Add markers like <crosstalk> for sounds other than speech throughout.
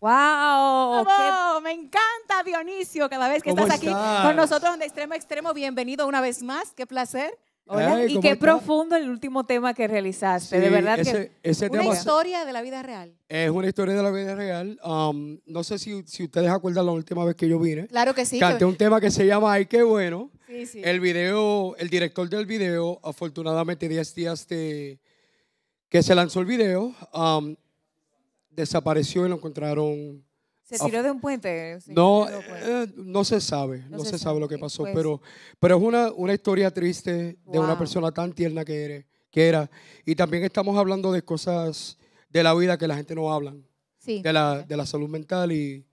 ¡Wow! Me encanta Dionisio cada vez que estás, aquí con nosotros de extremo extremo. Bienvenido una vez más. Qué placer. Hola. y qué profundo el último tema que realizaste. de verdad que ese una historia de la vida real. Es una historia de la vida real. Um, no sé si, si, ustedes acuerdan la última vez que yo vine. Claro que sí. Canté un tema que se llama Ay, qué bueno. El video, el director del video, afortunadamente 10 días de, que se lanzó el video, um, desapareció y lo encontraron. ¿Se tiró de un puente? no, eh, eh, no se sabe, no, se, sabe, lo que pasó, pues. pero, pero es una, una historia triste de una persona tan tierna que, eres, que era. Y también estamos hablando de cosas de la vida que la gente no habla, de, la, de la salud mental y,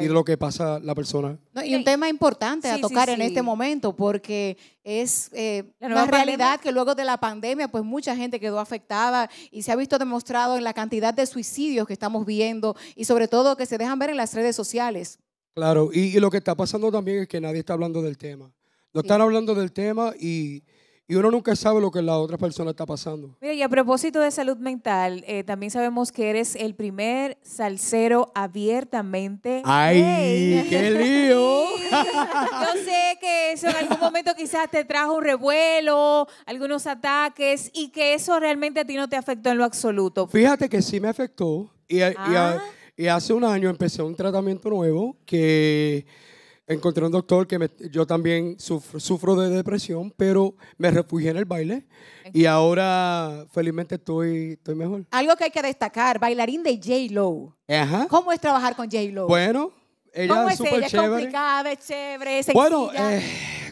y lo que pasa la persona. y un tema importante a tocar en este momento, porque es eh, la una realidad que luego de la pandemia, pues mucha gente quedó afectada y se ha visto demostrado en la cantidad de suicidios que estamos viendo y sobre todo que se dejan ver en las redes sociales. Claro, y lo que está pasando también es que nadie está hablando del tema. No están hablando del tema y y uno nunca sabe lo que la otra persona está pasando. Mira, y a propósito de salud mental, eh, también sabemos que eres el primer salsero abiertamente. ¡Ay, qué lío! <laughs> Yo sé que eso en algún momento quizás te trajo un revuelo, algunos ataques, y que eso realmente a ti no te afectó en lo absoluto. Fíjate que sí me afectó. y ah. hace un año empecé un tratamiento nuevo que encontré un doctor que yo también sufro, de depresión, pero me refugié en el baile y ahora felizmente estoy, estoy mejor. Algo que hay que destacar, bailarín de J-Lo. Ajá. ¿Cómo es trabajar con J-Lo? Bueno, ella es súper chévere. Es complicada, es chévere, Bueno, eh,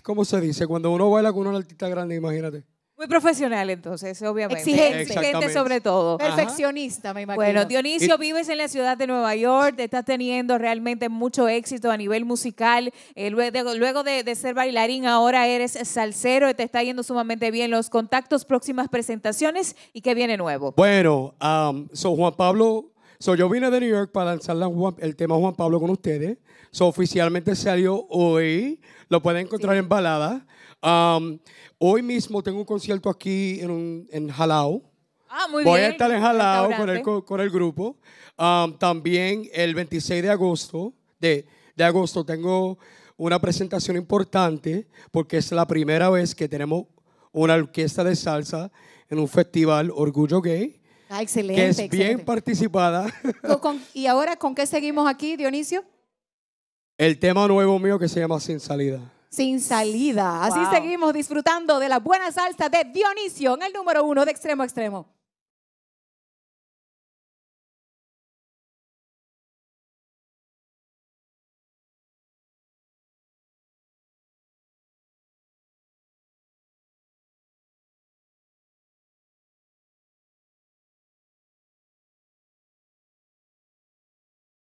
¿cómo se dice? Cuando uno baila con un artista grande, imagínate. Muy profesional, entonces, obviamente. Exigente. sobre todo. Perfeccionista, me imagino. Bueno, Dionisio, vives en la ciudad de Nueva York, te estás teniendo realmente mucho éxito a nivel musical. Eh, luego, de, ser bailarín, ahora eres salsero te está yendo sumamente bien. Los contactos, próximas presentaciones y qué viene nuevo. Bueno, um, Juan Pablo So, yo vine de New York para lanzar el tema Juan Pablo con ustedes. So, oficialmente salió hoy. Lo pueden encontrar en balada. Um, hoy mismo tengo un concierto aquí en, un, en Jalao. Ah, muy Voy a estar en Jalao con el, con el grupo. Um, también el 26 de agosto, de, de agosto tengo una presentación importante porque es la primera vez que tenemos una orquesta de salsa en un festival Orgullo Gay. Ah, excelente. Que es bien participada. ¿Con, <laughs> y ahora con qué seguimos aquí, Dionisio? El tema nuevo mío que se llama Sin Salida. Sin salida. Así seguimos disfrutando de la buena salsa de Dionisio en el número uno de extremo a extremo.